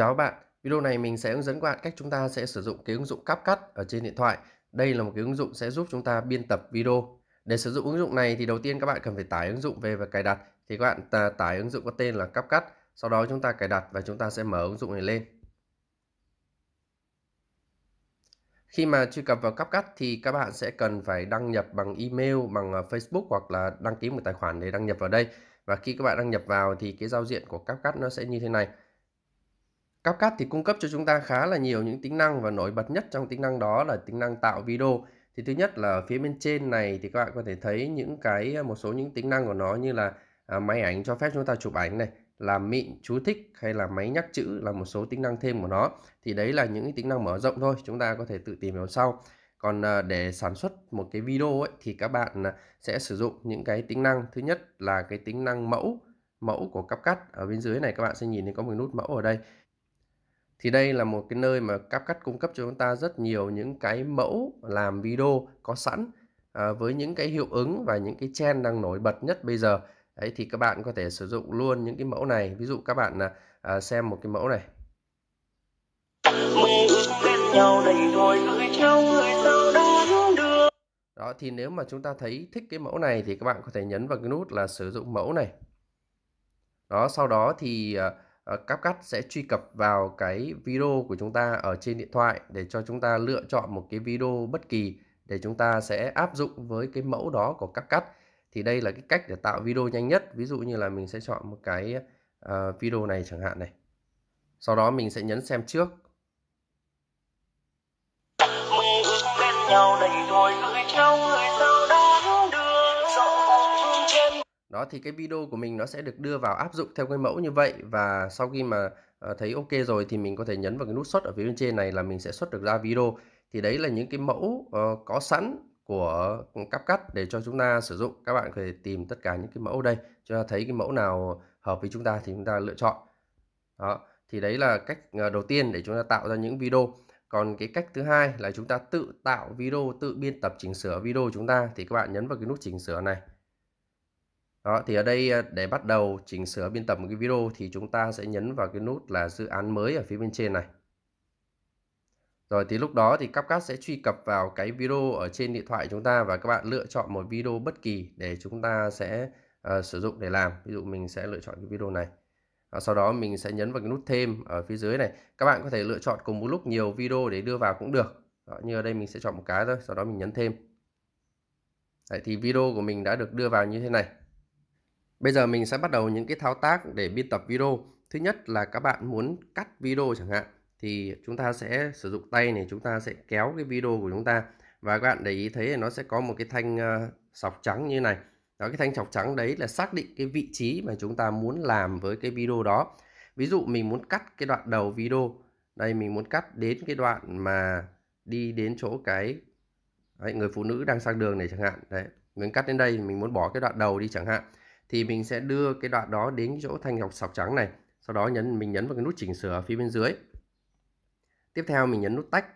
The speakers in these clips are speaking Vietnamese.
Chào các bạn, video này mình sẽ hướng dẫn các bạn cách chúng ta sẽ sử dụng cái ứng dụng CapCut ở trên điện thoại. Đây là một cái ứng dụng sẽ giúp chúng ta biên tập video. Để sử dụng ứng dụng này thì đầu tiên các bạn cần phải tải ứng dụng về và cài đặt. Thì các bạn tải ứng dụng có tên là CapCut, sau đó chúng ta cài đặt và chúng ta sẽ mở ứng dụng này lên. Khi mà truy cập vào CapCut thì các bạn sẽ cần phải đăng nhập bằng email, bằng ờ, Facebook hoặc là đăng ký một tài khoản để đăng nhập vào đây. Và khi các bạn đăng nhập vào thì cái giao diện của CapCut nó sẽ như thế này CapCut thì cung cấp cho chúng ta khá là nhiều những tính năng và nổi bật nhất trong tính năng đó là tính năng tạo video. Thì thứ nhất là phía bên trên này thì các bạn có thể thấy những cái à, một số những tính năng của nó như là à, máy ảnh cho phép chúng ta chụp ảnh này, làm mịn, chú thích hay là máy nhắc chữ là một số tính năng thêm của nó. Thì đấy là những cái tính năng mở rộng thôi, chúng ta có thể tự tìm hiểu sau. Còn à, để sản xuất một cái video ấy, thì các bạn à, sẽ sử dụng những cái tính năng. Thứ nhất là cái tính năng mẫu, mẫu của CapCut. Ở bên dưới này các bạn sẽ nhìn thấy có một nút mẫu ở đây thì đây là một cái nơi mà CapCut cung cấp cho chúng ta rất nhiều những cái mẫu làm video có sẵn à, với những cái hiệu ứng và những cái trend đang nổi bật nhất bây giờ ấy thì các bạn có thể sử dụng luôn những cái mẫu này ví dụ các bạn à, à xem một cái mẫu này đó thì nếu mà chúng ta thấy thích cái mẫu này thì các bạn có thể nhấn vào cái nút là sử dụng mẫu này đó sau đó thì à, Ờ, CapCut sẽ truy cập vào cái video của chúng ta ở trên điện thoại để cho chúng ta lựa chọn một cái video bất kỳ để chúng ta sẽ áp dụng với cái mẫu đó của CapCut thì đây là cái cách để tạo video nhanh nhất ví dụ như là mình sẽ chọn một cái ờ, video này chẳng hạn này sau đó mình sẽ nhấn xem trước mình ước bên nhau đầy thôi gửi trong đó thì cái video của mình nó sẽ được đưa vào áp dụng theo cái mẫu như vậy và sau khi mà ờ, thấy ok rồi thì mình có thể nhấn vào cái nút xuất ở phía bên trên này là mình sẽ xuất được ra video thì đấy là những cái mẫu ờ, có sẵn của CapCut để cho chúng ta sử dụng các bạn có thể tìm tất cả những cái mẫu đây cho thấy cái mẫu nào hợp với chúng ta thì chúng ta lựa chọn đó thì đấy là cách ờ, đầu tiên để chúng ta tạo ra những video còn cái cách thứ hai là chúng ta tự tạo video tự biên tập chỉnh sửa video chúng ta thì các bạn nhấn vào cái nút chỉnh sửa này đó, thì ở đây à, để bắt đầu chỉnh sửa biên tập một cái video thì chúng ta sẽ nhấn vào cái nút là dự án mới ở phía bên trên này. Rồi thì lúc đó thì CapCut sẽ truy cập vào cái video ở trên điện thoại chúng ta và các bạn lựa chọn một video bất kỳ để chúng ta sẽ uh, sử dụng để làm. Ví dụ mình sẽ lựa chọn cái video này. Và sau đó mình sẽ nhấn vào cái nút thêm ở phía dưới này. Các bạn có thể lựa chọn cùng một lúc nhiều video để đưa vào cũng được. Đó, như ở đây mình sẽ chọn một cái thôi, sau đó mình nhấn thêm. Đấy, thì video của mình đã được đưa vào như thế này. Bây giờ mình sẽ bắt đầu những cái thao tác để biên tập video. Thứ nhất là các bạn muốn cắt video chẳng hạn thì chúng ta sẽ sử dụng tay này chúng ta sẽ kéo cái video của chúng ta và các bạn để ý thấy nó sẽ có một cái thanh ờ, sọc trắng như này. Đó cái thanh sọc trắng đấy là xác định cái vị trí mà chúng ta muốn làm với cái video đó. Ví dụ mình muốn cắt cái đoạn đầu video. Đây mình muốn cắt đến cái đoạn mà đi đến chỗ cái đấy, người phụ nữ đang sang đường này chẳng hạn. Đấy, mình cắt đến đây mình muốn bỏ cái đoạn đầu đi chẳng hạn thì mình sẽ đưa cái đoạn đó đến chỗ thanh ngọc sọc trắng này sau đó nhấn mình nhấn vào cái nút chỉnh sửa ở phía bên dưới tiếp theo mình nhấn nút tách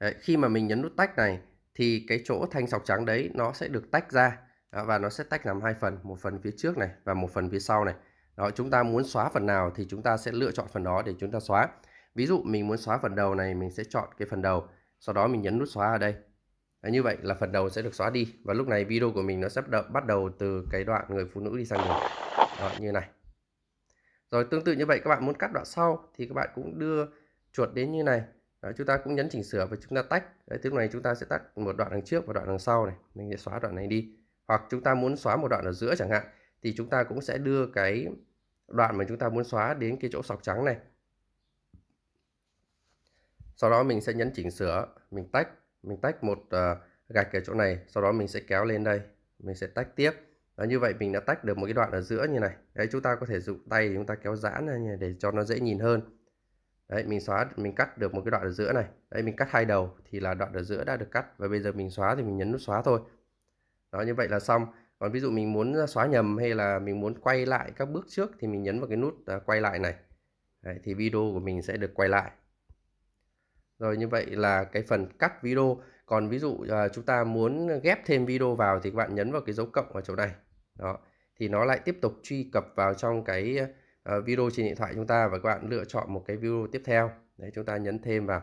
đấy, khi mà mình nhấn nút tách này thì cái chỗ thanh sọc trắng đấy nó sẽ được tách ra đó, và nó sẽ tách làm hai phần một phần phía trước này và một phần phía sau này đó chúng ta muốn xóa phần nào thì chúng ta sẽ lựa chọn phần đó để chúng ta xóa ví dụ mình muốn xóa phần đầu này mình sẽ chọn cái phần đầu sau đó mình nhấn nút xóa ở đây à, như vậy là phần đầu sẽ được xóa đi và lúc này video của mình nó sắp bắt đầu từ cái đoạn người phụ nữ đi sang đường đó, như này rồi tương tự như vậy các bạn muốn cắt đoạn sau thì các bạn cũng đưa chuột đến như này đó, chúng ta cũng nhấn chỉnh sửa và chúng ta tách đấy, thế này chúng ta sẽ tách một đoạn đằng trước và đoạn đằng sau này mình sẽ xóa đoạn này đi hoặc chúng ta muốn xóa một đoạn ở giữa chẳng hạn thì chúng ta cũng sẽ đưa cái đoạn mà chúng ta muốn xóa đến cái chỗ sọc trắng này sau đó mình sẽ nhấn chỉnh sửa mình tách mình tách một uh, gạch ở chỗ này sau đó mình sẽ kéo lên đây mình sẽ tách tiếp đó, như vậy mình đã tách được một cái đoạn ở giữa như này đấy chúng ta có thể dùng tay chúng ta kéo giãn này để cho nó dễ nhìn hơn đấy mình xóa mình cắt được một cái đoạn ở giữa này đấy mình cắt hai đầu thì là đoạn ở giữa đã được cắt và bây giờ mình xóa thì mình nhấn nút xóa thôi đó như vậy là xong còn ví dụ mình muốn xóa nhầm hay là mình muốn quay lại các bước trước thì mình nhấn vào cái nút ờ, quay lại này đấy, thì video của mình sẽ được quay lại rồi như vậy là cái phần cắt video còn ví dụ à, chúng ta muốn ghép thêm video vào thì các bạn nhấn vào cái dấu cộng ở chỗ này đó thì nó lại tiếp tục truy cập vào trong cái uh, video trên điện thoại chúng ta và các bạn lựa chọn một cái video tiếp theo đấy chúng ta nhấn thêm vào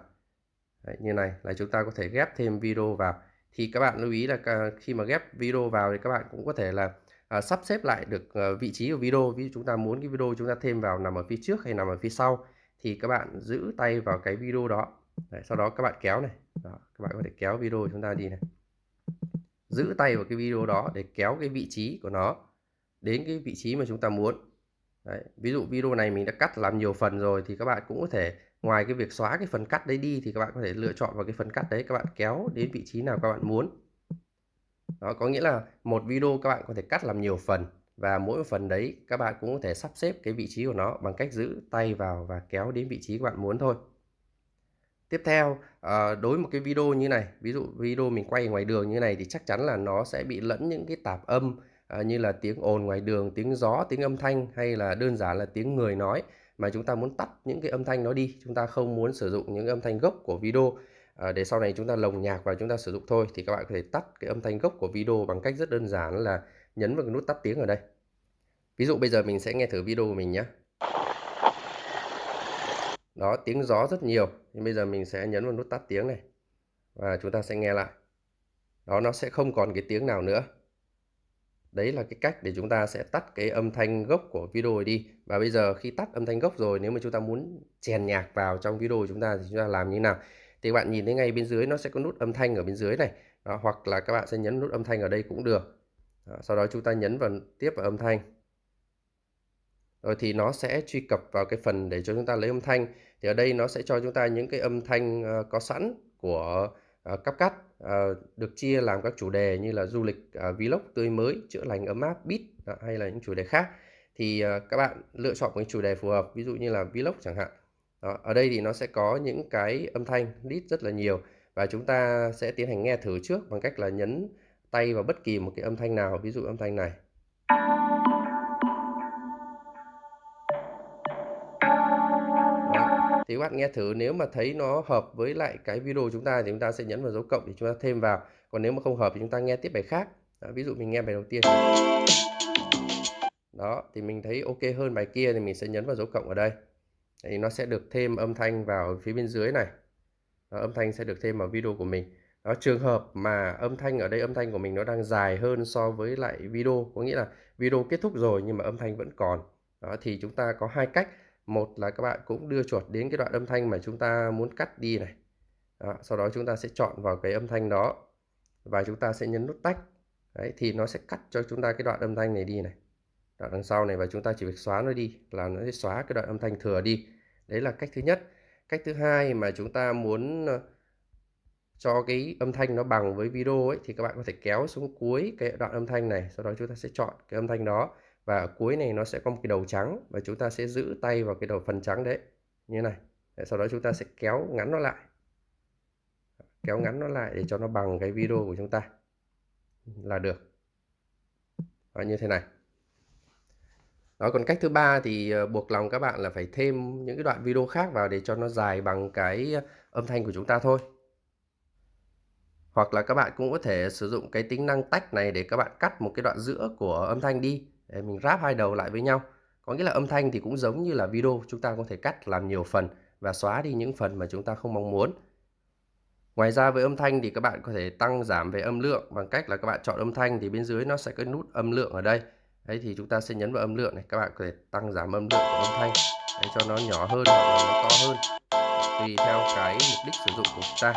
đấy, như này là chúng ta có thể ghép thêm video vào thì các bạn lưu ý là à, khi mà ghép video vào thì các bạn cũng có thể là à, sắp xếp lại được à, vị trí của video ví dụ chúng ta muốn cái video chúng ta thêm vào nằm ở phía trước hay nằm ở phía sau thì các bạn giữ tay vào cái video đó Đấy, sau đó các bạn kéo này đó, các bạn có thể kéo video chúng ta đi này giữ tay vào cái video đó để kéo cái vị trí của nó đến cái vị trí mà chúng ta muốn đấy, ví dụ video này mình đã cắt làm nhiều phần rồi thì các bạn cũng có thể ngoài cái việc xóa cái phần cắt đấy đi thì các bạn có thể lựa chọn vào cái phần cắt đấy các bạn kéo đến vị trí nào các bạn muốn đó có nghĩa là một video các bạn có thể cắt làm nhiều phần và mỗi phần đấy các bạn cũng có thể sắp xếp cái vị trí của nó bằng cách giữ tay vào và kéo đến vị trí các bạn muốn thôi tiếp theo ờ, đối một cái video như này ví dụ video mình quay ngoài đường như này thì chắc chắn là nó sẽ bị lẫn những cái tạp âm ờ, như là tiếng ồn ngoài đường tiếng gió tiếng âm thanh hay là đơn giản là tiếng người nói mà chúng ta muốn tắt những cái âm thanh nó đi chúng ta không muốn sử dụng những âm thanh gốc của video ờ, để sau này chúng ta lồng nhạc và chúng ta sử dụng thôi thì các bạn có thể tắt cái âm thanh gốc của video bằng cách rất đơn giản là nhấn vào cái nút tắt tiếng ở đây ví dụ bây giờ mình sẽ nghe thử video của mình nhé đó tiếng gió rất nhiều thì bây giờ mình sẽ nhấn vào nút tắt tiếng này và chúng ta sẽ nghe lại đó nó sẽ không còn cái tiếng nào nữa đấy là cái cách để chúng ta sẽ tắt cái âm thanh gốc của video đi và bây giờ khi tắt âm thanh gốc rồi nếu mà chúng ta muốn chèn nhạc vào trong video của chúng ta thì chúng ta làm như nào thì bạn nhìn thấy ngay bên dưới nó sẽ có nút âm thanh ở bên dưới này đó, hoặc là các bạn sẽ nhấn nút âm thanh ở đây cũng được đó, sau đó chúng ta nhấn vào tiếp vào âm thanh rồi thì nó sẽ truy cập vào cái phần để cho chúng ta lấy âm thanh thì ở đây nó sẽ cho chúng ta những cái âm thanh ờ, có sẵn của cắp ờ, cắt ờ, được chia làm các chủ đề như là du lịch vlog tươi mới chữa lành ấm áp beat hay là những chủ đề khác thì các bạn lựa chọn một cái chủ đề phù hợp ví dụ như là vlog chẳng hạn đó, ở đây thì nó sẽ có những cái âm thanh list rất là nhiều và chúng ta sẽ tiến hành nghe thử trước bằng cách là nhấn tay vào bất kỳ một cái âm thanh nào ví dụ âm thanh này bạn nghe thử nếu mà thấy nó hợp với lại cái video chúng ta thì chúng ta sẽ nhấn vào dấu cộng để chúng ta thêm vào còn nếu mà không hợp thì chúng ta nghe tiếp bài khác đó, ví dụ mình nghe bài đầu tiên đó thì mình thấy ok hơn bài kia thì mình sẽ nhấn vào dấu cộng ở đây thì nó sẽ được thêm âm thanh vào phía bên dưới này đó, âm thanh sẽ được thêm vào video của mình đó trường hợp mà âm thanh ở đây âm thanh của mình nó đang dài hơn so với lại video có nghĩa là video kết thúc rồi nhưng mà âm thanh vẫn còn đó thì chúng ta có hai cách một là các bạn cũng đưa chuột đến cái đoạn âm thanh mà chúng ta muốn cắt đi này đó, sau đó chúng ta sẽ chọn vào cái âm thanh đó và chúng ta sẽ nhấn nút tách đấy thì nó sẽ cắt cho chúng ta cái đoạn âm thanh này đi này đoạn đằng sau này và chúng ta chỉ việc xóa nó đi là nó sẽ xóa cái đoạn âm thanh thừa đi đấy là cách thứ nhất cách thứ hai mà chúng ta muốn ờ, cho cái âm thanh nó bằng với video ấy thì các bạn có thể kéo xuống cuối cái đoạn âm thanh này sau đó chúng ta sẽ chọn cái âm thanh đó và ở cuối này nó sẽ có một cái đầu trắng và chúng ta sẽ giữ tay vào cái đầu phần trắng đấy như này để sau đó chúng ta sẽ kéo ngắn nó lại kéo ngắn nó lại để cho nó bằng cái video của chúng ta là được đó, như thế này đó còn cách thứ ba thì ờ, buộc lòng các bạn là phải thêm những cái đoạn video khác vào để cho nó dài bằng cái ờ, âm thanh của chúng ta thôi hoặc là các bạn cũng có thể sử dụng cái tính năng tách này để các bạn cắt một cái đoạn giữa của âm thanh đi để mình ráp hai đầu lại với nhau có nghĩa là âm thanh thì cũng giống như là video chúng ta có thể cắt làm nhiều phần và xóa đi những phần mà chúng ta không mong muốn ngoài ra với âm thanh thì các bạn có thể tăng giảm về âm lượng bằng cách là các bạn chọn âm thanh thì bên dưới nó sẽ có nút âm lượng ở đây đấy thì chúng ta sẽ nhấn vào âm lượng này các bạn có thể tăng giảm âm lượng của âm thanh để cho nó nhỏ hơn hoặc là nó to hơn tùy theo cái mục đích sử dụng của chúng ta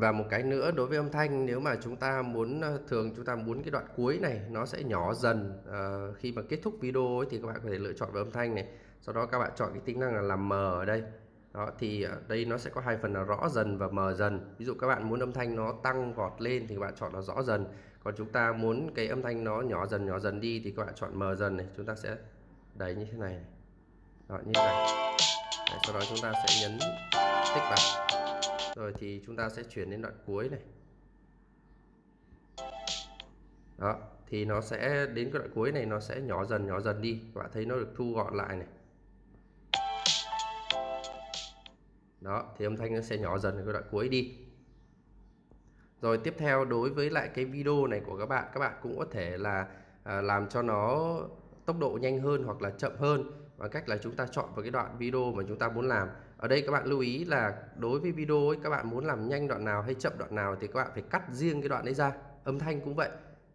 và một cái nữa đối với âm thanh nếu mà chúng ta muốn ờ, thường chúng ta muốn cái đoạn cuối này nó sẽ nhỏ dần uh, khi mà kết thúc video ấy, thì các bạn có thể lựa chọn về âm thanh này sau đó các bạn chọn cái tính năng là làm mờ ở đây đó thì ờ, đây nó sẽ có hai phần là rõ dần và mờ dần ví dụ các bạn muốn âm thanh nó tăng vọt lên thì các bạn chọn là rõ dần còn chúng ta muốn cái âm thanh nó nhỏ dần nhỏ dần đi thì các bạn chọn mờ dần này chúng ta sẽ đẩy như thế này đó như này Đấy, sau đó chúng ta sẽ nhấn tích vào rồi thì chúng ta sẽ chuyển đến đoạn cuối này đó thì nó sẽ đến cái đoạn cuối này nó sẽ nhỏ dần nhỏ dần đi các bạn thấy nó được thu gọn lại này đó thì âm thanh nó sẽ nhỏ dần cái đoạn cuối đi rồi tiếp theo đối với lại cái video này của các bạn các bạn cũng có thể là à, làm cho nó tốc độ nhanh hơn hoặc là chậm hơn bằng cách là chúng ta chọn vào cái đoạn video mà chúng ta muốn làm ở đây các bạn lưu ý là đối với video ấy, các bạn muốn làm nhanh đoạn nào hay chậm đoạn nào thì các bạn phải cắt riêng cái đoạn đấy ra âm thanh cũng vậy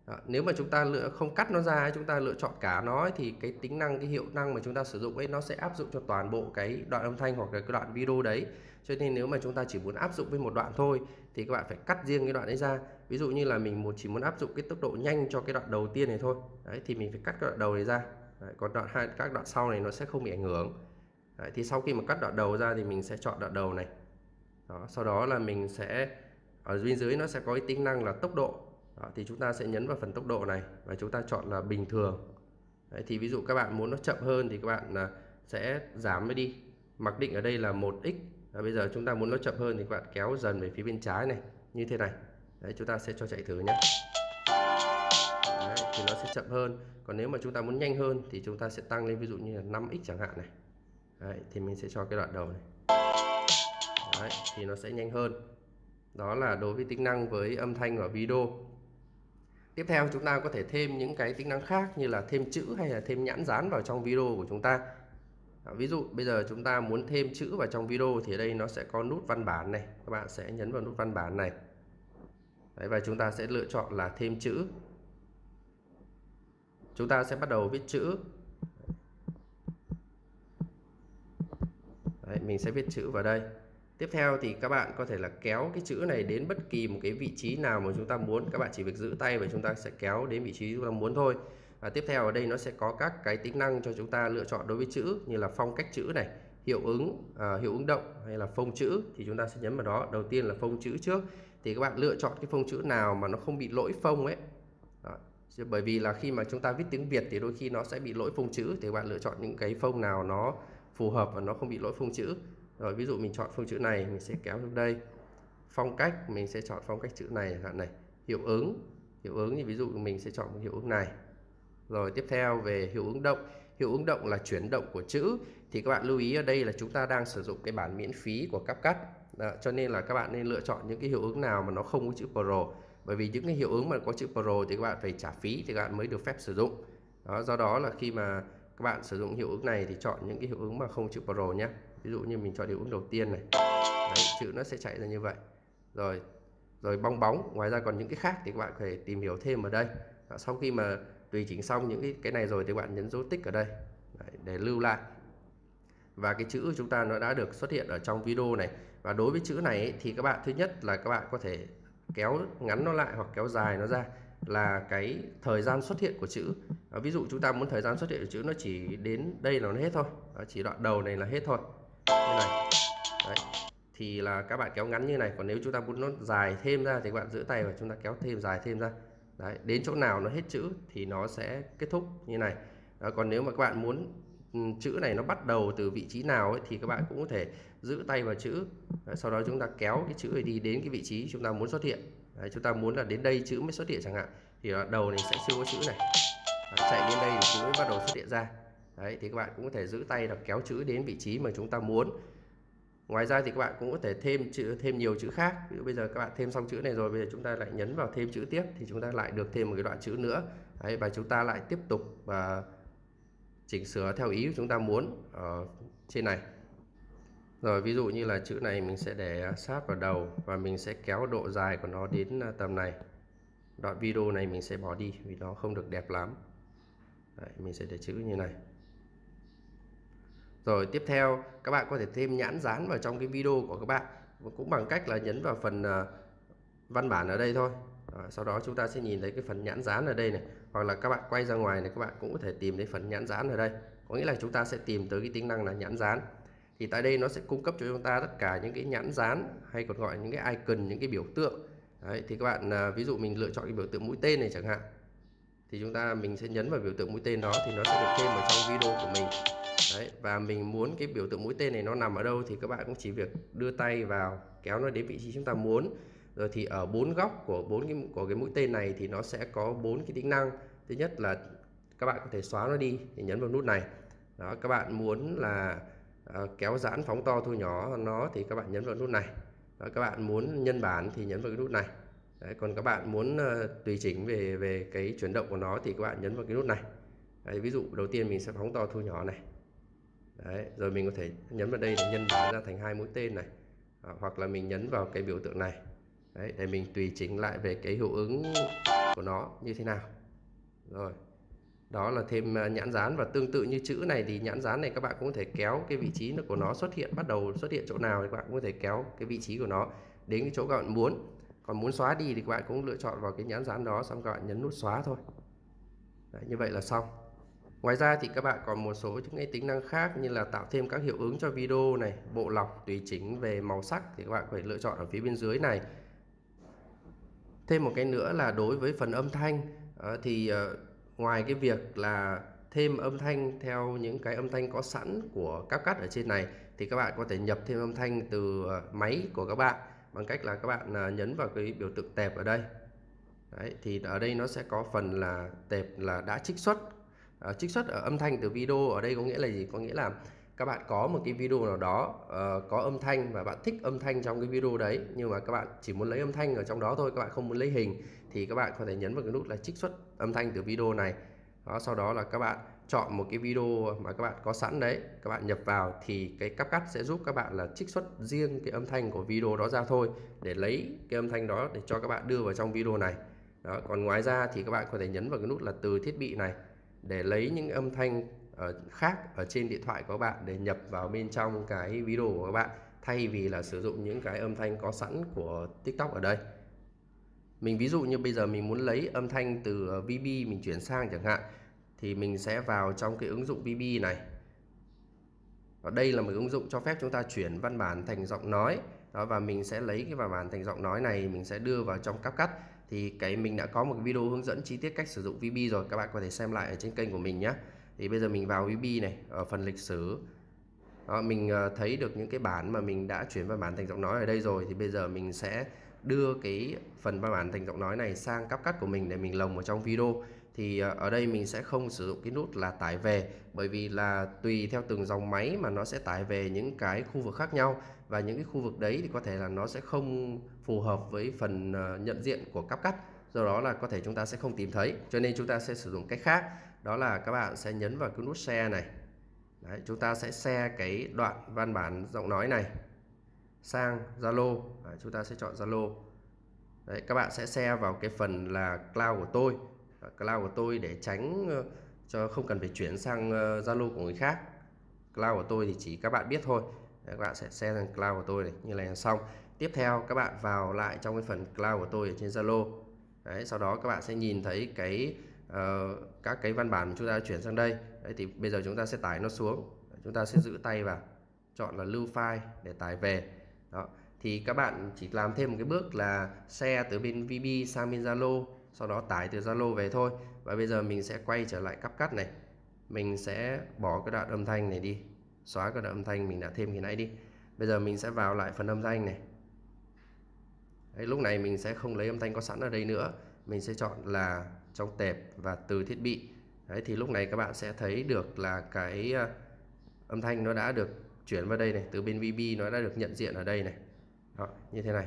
đó, nếu mà chúng ta lựa không cắt nó ra chúng ta lựa chọn cả nó ấy, thì cái tính năng cái hiệu năng mà chúng ta sử dụng ấy nó sẽ áp dụng cho toàn bộ cái đoạn âm thanh hoặc là cái đoạn video đấy cho nên nếu mà chúng ta chỉ muốn áp dụng với một đoạn thôi thì các bạn phải cắt riêng cái đoạn đấy ra ví dụ như là mình một chỉ muốn áp dụng cái tốc độ nhanh cho cái đoạn đầu tiên này thôi đấy thì mình phải cắt cái đoạn đầu này ra đấy, còn đoạn hai các đoạn sau này nó sẽ không bị ảnh hưởng Đấy, thì sau khi mà cắt đoạn đầu ra thì mình sẽ chọn đoạn đầu này đó, sau đó là mình sẽ ở bên dưới nó sẽ có cái tính năng là tốc độ đó, thì chúng ta sẽ nhấn vào phần tốc độ này và chúng ta chọn là bình thường Đấy, thì ví dụ các bạn muốn nó chậm hơn thì các bạn à, sẽ giảm đi mặc định ở đây là 1x và bây giờ chúng ta muốn nó chậm hơn thì các bạn kéo dần về phía bên trái này như thế này Đấy, chúng ta sẽ cho chạy thử nhé Đấy, thì nó sẽ chậm hơn còn nếu mà chúng ta muốn nhanh hơn thì chúng ta sẽ tăng lên ví dụ như là 5x chẳng hạn này Đấy, thì mình sẽ cho cái đoạn đầu này Đấy, thì nó sẽ nhanh hơn đó là đối với tính năng với âm thanh và video tiếp theo chúng ta có thể thêm những cái tính năng khác như là thêm chữ hay là thêm nhãn dán vào trong video của chúng ta à, ví dụ bây giờ chúng ta muốn thêm chữ vào trong video thì đây nó sẽ có nút văn bản này các bạn sẽ nhấn vào nút văn bản này Đấy, và chúng ta sẽ lựa chọn là thêm chữ chúng ta sẽ bắt đầu viết chữ Đấy, mình sẽ viết chữ vào đây tiếp theo thì các bạn có thể là kéo cái chữ này đến bất kỳ một cái vị trí nào mà chúng ta muốn các bạn chỉ việc giữ tay và chúng ta sẽ kéo đến vị trí chúng ta muốn thôi và tiếp theo ở đây nó sẽ có các cái tính năng cho chúng ta lựa chọn đối với chữ như là phong cách chữ này hiệu ứng à, hiệu ứng động hay là phông chữ thì chúng ta sẽ nhấn vào đó đầu tiên là phông chữ trước thì các bạn lựa chọn cái phông chữ nào mà nó không bị lỗi phông ấy đó. bởi vì là khi mà chúng ta viết tiếng Việt thì đôi khi nó sẽ bị lỗi phông chữ thì các bạn lựa chọn những cái phông nào nó phù hợp và nó không bị lỗi phông chữ rồi ví dụ mình chọn phông chữ này mình sẽ kéo xuống đây phong cách mình sẽ chọn phong cách chữ này hạn này hiệu ứng hiệu ứng thì ví dụ mình sẽ chọn hiệu ứng này rồi tiếp theo về hiệu ứng động hiệu ứng động là chuyển động của chữ thì các bạn lưu ý ở đây là chúng ta đang sử dụng cái bản miễn phí của CapCut Đó, cho nên là các bạn nên lựa chọn những cái hiệu ứng nào mà nó không có chữ Pro bởi vì những cái hiệu ứng mà có chữ Pro thì các bạn phải trả phí thì các bạn mới được phép sử dụng đó, do đó là khi mà các bạn sử dụng hiệu ứng này thì chọn những cái hiệu ứng mà không chữ pro nhé ví dụ như mình chọn hiệu ứng đầu tiên này Đấy, chữ nó sẽ chạy ra như vậy rồi rồi bong bóng ngoài ra còn những cái khác thì các bạn có thể tìm hiểu thêm ở đây à, sau khi mà tùy chỉnh xong những cái, cái này rồi thì các bạn nhấn dấu tích ở đây Đấy, để lưu lại và cái chữ chúng ta nó đã được xuất hiện ở trong video này và đối với chữ này ấy, thì các bạn thứ nhất là các bạn có thể kéo ngắn nó lại hoặc kéo dài nó ra là cái thời gian xuất hiện của chữ à, ví dụ chúng ta muốn thời gian xuất hiện của chữ nó chỉ đến đây là nó hết thôi à, chỉ đoạn đầu này là hết thôi như này Đấy. thì là các bạn kéo ngắn như này còn nếu chúng ta muốn nó dài thêm ra thì các bạn giữ tay và chúng ta kéo thêm dài thêm ra Đấy. đến chỗ nào nó hết chữ thì nó sẽ kết thúc như này à, còn nếu mà các bạn muốn ừ, chữ này nó bắt đầu từ vị trí nào ấy, thì các bạn cũng có thể giữ tay vào chữ Đấy, sau đó chúng ta kéo cái chữ này đi đến cái vị trí chúng ta muốn xuất hiện Đấy, chúng ta muốn là đến đây chữ mới xuất hiện chẳng hạn thì đầu này sẽ chưa có chữ này Đấy, chạy đến đây thì chữ mới bắt đầu xuất hiện ra Đấy, thì các bạn cũng có thể giữ tay là kéo chữ đến vị trí mà chúng ta muốn ngoài ra thì các bạn cũng có thể thêm chữ thêm nhiều chữ khác ví dụ bây giờ các bạn thêm xong chữ này rồi bây giờ chúng ta lại nhấn vào thêm chữ tiếp thì chúng ta lại được thêm một cái đoạn chữ nữa Đấy, và chúng ta lại tiếp tục và chỉnh sửa theo ý chúng ta muốn ở ờ, trên này rồi ví dụ như là chữ này mình sẽ để à, sát vào đầu và mình sẽ kéo độ dài của nó đến à, tầm này đoạn video này mình sẽ bỏ đi vì nó không được đẹp lắm Đấy, mình sẽ để chữ như này rồi tiếp theo các bạn có thể thêm nhãn dán vào trong cái video của các bạn cũng bằng cách là nhấn vào phần à, văn bản ở đây thôi à, sau đó chúng ta sẽ nhìn thấy cái phần nhãn dán ở đây này hoặc là các bạn quay ra ngoài này các bạn cũng có thể tìm thấy phần nhãn dán ở đây có nghĩa là chúng ta sẽ tìm tới cái tính năng là nhãn dán thì tại đây nó sẽ cung cấp cho chúng ta tất cả những cái nhãn dán hay còn gọi những cái icon những cái biểu tượng Đấy, thì các bạn à, ví dụ mình lựa chọn cái biểu tượng mũi tên này chẳng hạn thì chúng ta mình sẽ nhấn vào biểu tượng mũi tên đó thì nó sẽ được thêm vào trong video của mình Đấy, và mình muốn cái biểu tượng mũi tên này nó nằm ở đâu thì các bạn cũng chỉ việc đưa tay vào kéo nó đến vị trí chúng ta muốn rồi thì ở bốn góc của bốn cái của cái mũi tên này thì nó sẽ có bốn cái tính năng thứ nhất là các bạn có thể xóa nó đi thì nhấn vào nút này đó các bạn muốn là Ờ, kéo giãn phóng to thu nhỏ nó thì các bạn nhấn vào nút này đó, các bạn muốn nhân bản thì nhấn vào cái nút này Đấy, còn các bạn muốn uh, tùy chỉnh về về cái chuyển động của nó thì các bạn nhấn vào cái nút này Đấy, ví dụ đầu tiên mình sẽ phóng to thu nhỏ này Đấy, rồi mình có thể nhấn vào đây để nhân bản ra thành hai mũi tên này à, hoặc là mình nhấn vào cái biểu tượng này Đấy, để mình tùy chỉnh lại về cái hiệu ứng của nó như thế nào rồi đó là thêm à, nhãn dán và tương tự như chữ này thì nhãn dán này các bạn cũng có thể kéo cái vị trí của nó xuất hiện bắt đầu xuất hiện chỗ nào thì các bạn cũng có thể kéo cái vị trí của nó đến cái chỗ các bạn muốn còn muốn xóa đi thì các bạn cũng lựa chọn vào cái nhãn dán đó xong các bạn nhấn nút xóa thôi Đấy, như vậy là xong ngoài ra thì các bạn còn một số những cái tính năng khác như là tạo thêm các hiệu ứng cho video này bộ lọc tùy chỉnh về màu sắc thì các bạn phải lựa chọn ở phía bên dưới này thêm một cái nữa là đối với phần âm thanh ờ, thì ờ, ngoài cái việc là thêm âm thanh theo những cái âm thanh có sẵn của các cắt ở trên này thì các bạn có thể nhập thêm âm thanh từ ờ, máy của các bạn bằng cách là các bạn ờ, nhấn vào cái biểu tượng tệp ở đây Đấy, thì ở đây nó sẽ có phần là tệp là đã trích xuất à, trích xuất ở âm thanh từ video ở đây có nghĩa là gì có nghĩa là các bạn có một cái video nào đó uh, có âm thanh và bạn thích âm thanh trong cái video đấy nhưng mà các bạn chỉ muốn lấy âm thanh ở trong đó thôi các bạn không muốn lấy hình thì các bạn có thể nhấn vào cái nút là trích xuất âm thanh từ video này đó, sau đó là các bạn chọn một cái video mà các bạn có sẵn đấy các bạn nhập vào thì cái cắp cắt sẽ giúp các bạn là trích xuất riêng cái âm thanh của video đó ra thôi để lấy cái âm thanh đó để cho các bạn đưa vào trong video này đó còn ngoài ra thì các bạn có thể nhấn vào cái nút là từ thiết bị này để lấy những âm thanh ở ờ, khác ở trên điện thoại của các bạn để nhập vào bên trong cái video của các bạn thay vì là sử dụng những cái âm thanh có sẵn của TikTok ở đây mình ví dụ như bây giờ mình muốn lấy âm thanh từ ờ, VB mình chuyển sang chẳng hạn thì mình sẽ vào trong cái ứng dụng VB này và đây là một ứng dụng cho phép chúng ta chuyển văn bản thành giọng nói đó và mình sẽ lấy cái văn bản thành giọng nói này mình sẽ đưa vào trong cắp cắt thì cái mình đã có một video hướng dẫn chi tiết cách sử dụng VB rồi các bạn có thể xem lại ở trên kênh của mình nhé thì bây giờ mình vào VB này ở phần lịch sử đó, mình ờ, thấy được những cái bản mà mình đã chuyển văn bản thành giọng nói ở đây rồi thì bây giờ mình sẽ đưa cái phần văn bản thành giọng nói này sang cắp cắt của mình để mình lồng vào trong video thì ờ, ở đây mình sẽ không sử dụng cái nút là tải về bởi vì là tùy theo từng dòng máy mà nó sẽ tải về những cái khu vực khác nhau và những cái khu vực đấy thì có thể là nó sẽ không phù hợp với phần ờ, nhận diện của cắp cắt do đó là có thể chúng ta sẽ không tìm thấy cho nên chúng ta sẽ sử dụng cách khác đó là các bạn sẽ nhấn vào cái nút share này đấy, chúng ta sẽ share cái đoạn văn bản giọng nói này sang Zalo à, chúng ta sẽ chọn Zalo Đấy, các bạn sẽ share vào cái phần là cloud của tôi à, cloud của tôi để tránh uh, cho không cần phải chuyển sang uh, Zalo của người khác cloud của tôi thì chỉ các bạn biết thôi Đấy, các bạn sẽ share sang cloud của tôi này như này là xong tiếp theo các bạn vào lại trong cái phần cloud của tôi ở trên Zalo Đấy, sau đó các bạn sẽ nhìn thấy cái uh, các cái văn bản chúng ta chuyển sang đây Đấy, thì bây giờ chúng ta sẽ tải nó xuống chúng ta sẽ giữ tay vào chọn là lưu file để tải về đó thì các bạn chỉ làm thêm một cái bước là xe từ bên VB sang bên Zalo sau đó tải từ Zalo về thôi và bây giờ mình sẽ quay trở lại cắp cắt này mình sẽ bỏ cái đoạn âm thanh này đi xóa cái đoạn âm thanh mình đã thêm hiện nãy đi bây giờ mình sẽ vào lại phần âm thanh này Đấy, lúc này mình sẽ không lấy âm thanh có sẵn ở đây nữa mình sẽ chọn là trong tệp và từ thiết bị Đấy, thì lúc này các bạn sẽ thấy được là cái ờ, âm thanh nó đã được chuyển vào đây này từ bên VB nó đã được nhận diện ở đây này đó, như thế này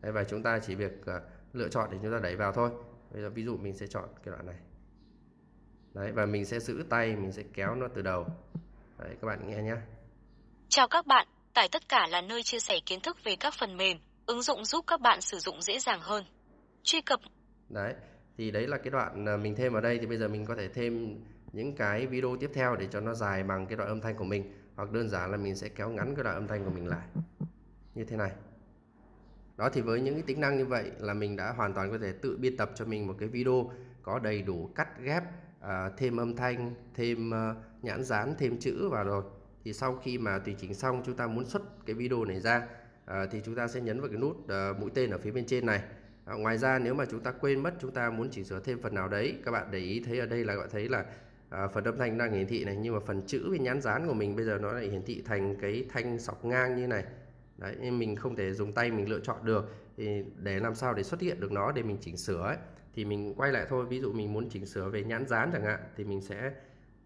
đây, và chúng ta chỉ việc uh, lựa chọn để chúng ta đẩy vào thôi bây giờ ví dụ mình sẽ chọn cái đoạn này đấy và mình sẽ giữ tay mình sẽ kéo nó từ đầu đấy các bạn nghe nhé chào các bạn tải tất cả là nơi chia sẻ kiến thức về các phần mềm ứng dụng giúp các bạn sử dụng dễ dàng hơn truy cập đấy thì đấy là cái đoạn ờ, mình thêm ở đây thì bây giờ mình có thể thêm những cái video tiếp theo để cho nó dài bằng cái đoạn âm thanh của mình hoặc đơn giản là mình sẽ kéo ngắn cái đoạn âm thanh của mình lại như thế này đó thì với những cái tính năng như vậy là mình đã hoàn toàn có thể tự biên tập cho mình một cái video có đầy đủ cắt ghép à, thêm âm thanh thêm uh, nhãn dán thêm chữ vào rồi thì sau khi mà tùy chỉnh xong chúng ta muốn xuất cái video này ra à, thì chúng ta sẽ nhấn vào cái nút à, mũi tên ở phía bên trên này à, ngoài ra nếu mà chúng ta quên mất chúng ta muốn chỉnh sửa thêm phần nào đấy các bạn để ý thấy ở đây là gọi thấy là à, phần âm thanh đang hiển thị này nhưng mà phần chữ với nhãn dán của mình bây giờ nó lại hiển thị thành cái thanh sọc ngang như này đấy mình không thể dùng tay mình lựa chọn được thì để làm sao để xuất hiện được nó để mình chỉnh sửa ấy, thì mình quay lại thôi ví dụ mình muốn chỉnh sửa về nhãn dán chẳng hạn thì mình sẽ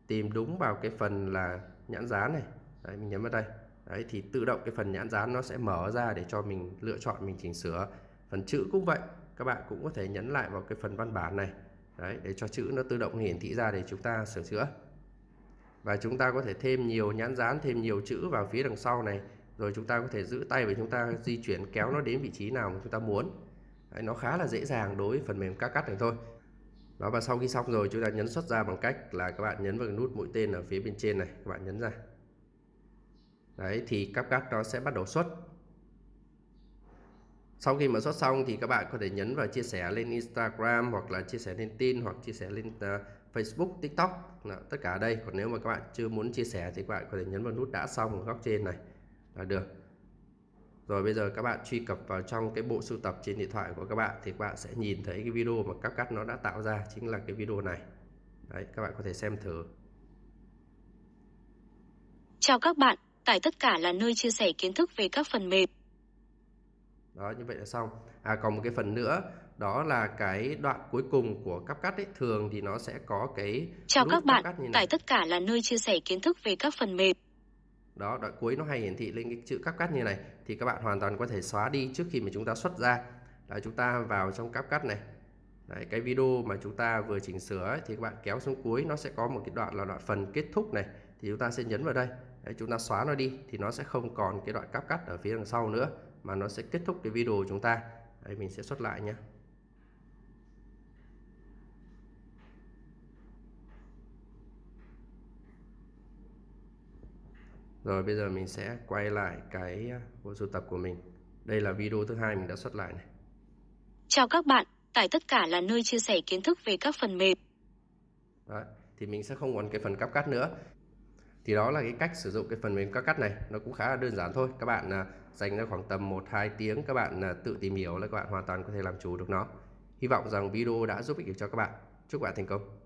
tìm đúng vào cái phần là nhãn dán này đấy, mình nhấn vào đây đấy thì tự động cái phần nhãn dán nó sẽ mở ra để cho mình lựa chọn mình chỉnh sửa phần chữ cũng vậy các bạn cũng có thể nhấn lại vào cái phần văn bản này đấy để cho chữ nó tự động hiển thị ra để chúng ta sửa chữa và chúng ta có thể thêm nhiều nhãn dán thêm nhiều chữ vào phía đằng sau này rồi chúng ta có thể giữ tay và chúng ta di chuyển kéo nó đến vị trí nào mà chúng ta muốn đấy, nó khá là dễ dàng đối với phần mềm cắt cắt này thôi đó và sau khi xong rồi chúng ta nhấn xuất ra bằng cách là các bạn nhấn vào cái nút mũi tên ở phía bên trên này các bạn nhấn ra đấy thì cắt cắt nó sẽ bắt đầu xuất sau khi mà xuất xong thì các bạn có thể nhấn vào chia sẻ lên Instagram hoặc là chia sẻ lên tin hoặc chia sẻ lên uh, Facebook, TikTok đó, tất cả ở đây còn nếu mà các bạn chưa muốn chia sẻ thì các bạn có thể nhấn vào nút đã xong ở góc trên này là được rồi bây giờ các bạn truy cập vào trong cái bộ sưu tập trên điện thoại của các bạn thì các bạn sẽ nhìn thấy cái video mà các cắt nó đã tạo ra chính là cái video này đấy các bạn có thể xem thử chào các bạn tải tất cả là nơi chia sẻ kiến thức về các phần mềm đó như vậy là xong à còn một cái phần nữa đó là cái đoạn cuối cùng của cắp cắt ấy thường thì nó sẽ có cái chào các bạn tại tất cả là nơi chia sẻ kiến thức về các phần mềm đó đoạn cuối nó hay hiển thị lên cái chữ cắp cắt như này thì các bạn hoàn toàn có thể xóa đi trước khi mà chúng ta xuất ra là chúng ta vào trong cắp cắt này Đấy, cái video mà chúng ta vừa chỉnh sửa ấy, thì các bạn kéo xuống cuối nó sẽ có một cái đoạn là đoạn phần kết thúc này thì chúng ta sẽ nhấn vào đây Đấy, chúng ta xóa nó đi thì nó sẽ không còn cái đoạn cắp cắt ở phía đằng sau nữa mà nó sẽ kết thúc cái video của chúng ta đấy mình sẽ xuất lại nhé rồi bây giờ mình sẽ quay lại cái à, bộ sưu tập của mình đây là video thứ hai mình đã xuất lại này chào các bạn tại tất cả là nơi chia sẻ kiến thức về các phần mềm Đấy, thì mình sẽ không còn cái phần cắp cắt nữa thì đó là cái cách sử dụng cái phần mềm cắt cắt này nó cũng khá là đơn giản thôi các bạn à, dành ra khoảng tầm 1-2 tiếng các bạn à, tự tìm hiểu là các bạn hoàn toàn có thể làm chủ được nó. Hy vọng rằng video đã giúp ích được cho các bạn. Chúc các bạn thành công.